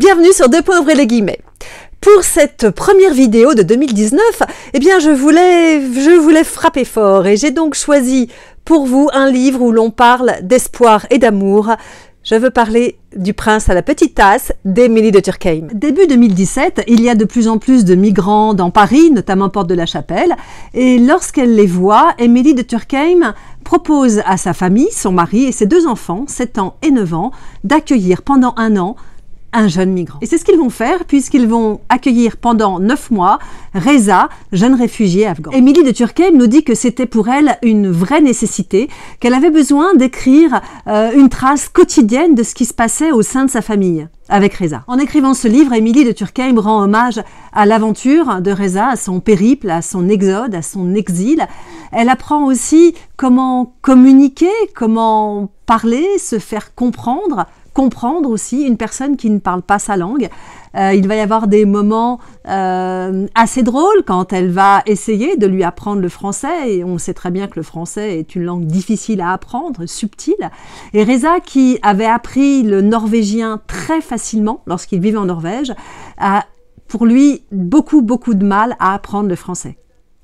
bienvenue sur Deux Pauvres et les Guillemets. Pour cette première vidéo de 2019, eh bien je voulais, je voulais frapper fort et j'ai donc choisi pour vous un livre où l'on parle d'espoir et d'amour. Je veux parler du prince à la petite tasse d'Émilie de Turckheim. Début 2017, il y a de plus en plus de migrants dans Paris, notamment Porte de la Chapelle, et lorsqu'elle les voit, Émilie de Turckheim propose à sa famille, son mari et ses deux enfants, 7 ans et 9 ans, d'accueillir pendant un an un jeune migrant. Et c'est ce qu'ils vont faire puisqu'ils vont accueillir pendant neuf mois Reza, jeune réfugié afghan. Émilie de Turckheim nous dit que c'était pour elle une vraie nécessité, qu'elle avait besoin d'écrire euh, une trace quotidienne de ce qui se passait au sein de sa famille avec Reza. En écrivant ce livre, Émilie de Turckheim rend hommage à l'aventure de Reza, à son périple, à son exode, à son exil. Elle apprend aussi comment communiquer, comment parler, se faire comprendre, comprendre aussi une personne qui ne parle pas sa langue. Euh, il va y avoir des moments euh, assez drôles quand elle va essayer de lui apprendre le français. Et on sait très bien que le français est une langue difficile à apprendre, subtile. Et Reza, qui avait appris le norvégien très facilement lorsqu'il vivait en Norvège, a pour lui beaucoup beaucoup de mal à apprendre le français.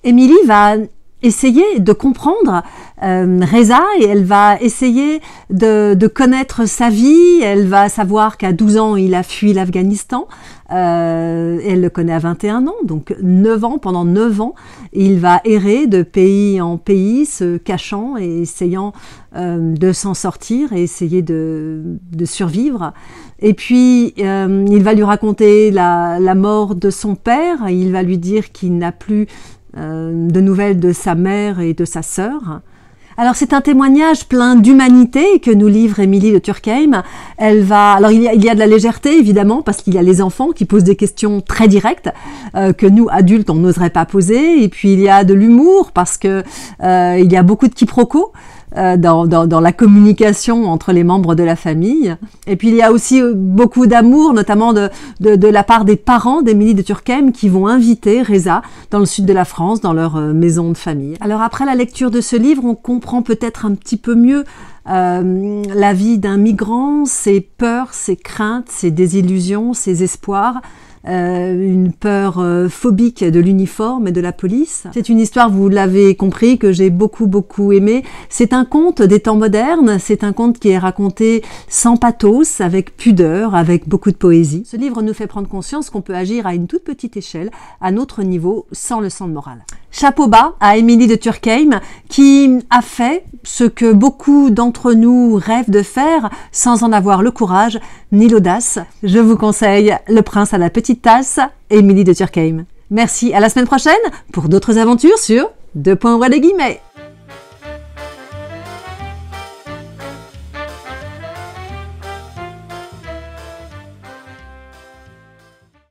Émilie va essayer de comprendre euh, Reza et elle va essayer de, de, connaître sa vie. Elle va savoir qu'à 12 ans, il a fui l'Afghanistan. Euh, elle le connaît à 21 ans, donc 9 ans, pendant 9 ans, il va errer de pays en pays, se cachant et essayant euh, de s'en sortir et essayer de, de survivre. Et puis, euh, il va lui raconter la, la mort de son père, il va lui dire qu'il n'a plus de nouvelles de sa mère et de sa sœur. Alors c'est un témoignage plein d'humanité que nous livre Émilie de Turckheim. Elle va, alors il y, a, de la légèreté évidemment parce qu'il y a les enfants qui posent des questions très directes euh, que nous adultes on n'oserait pas poser, et puis il y a de l'humour parce que euh, il y a beaucoup de quiproquos. Euh, dans, dans, la communication entre les membres de la famille. Et puis il y a aussi euh, beaucoup d'amour, notamment de, la part des parents d'Émilie de Turquem, qui vont inviter Reza dans le sud de la France, dans leur euh, maison de famille. Alors après la lecture de ce livre, on comprend peut-être un petit peu mieux la vie d'un migrant, ses peurs, ses craintes, ses désillusions, ses espoirs. Euh, une peur euh, phobique de l'uniforme et de la police. C'est une histoire, vous l'avez compris, que j'ai beaucoup beaucoup aimée. C'est un conte des temps modernes, c'est un conte qui est raconté sans pathos, avec pudeur, avec beaucoup de poésie. Ce livre nous fait prendre conscience qu'on peut agir à une toute petite échelle, à notre niveau, sans le sens de morale. Chapeau bas à Émilie de Turckheim qui a fait ce que beaucoup d'entre nous rêvent de faire sans en avoir le courage ni l'audace. Je vous conseille Le prince à la petite tasse, Émilie de Turckheim. Merci, à la semaine prochaine pour d'autres aventures sur Deux points des guillemets.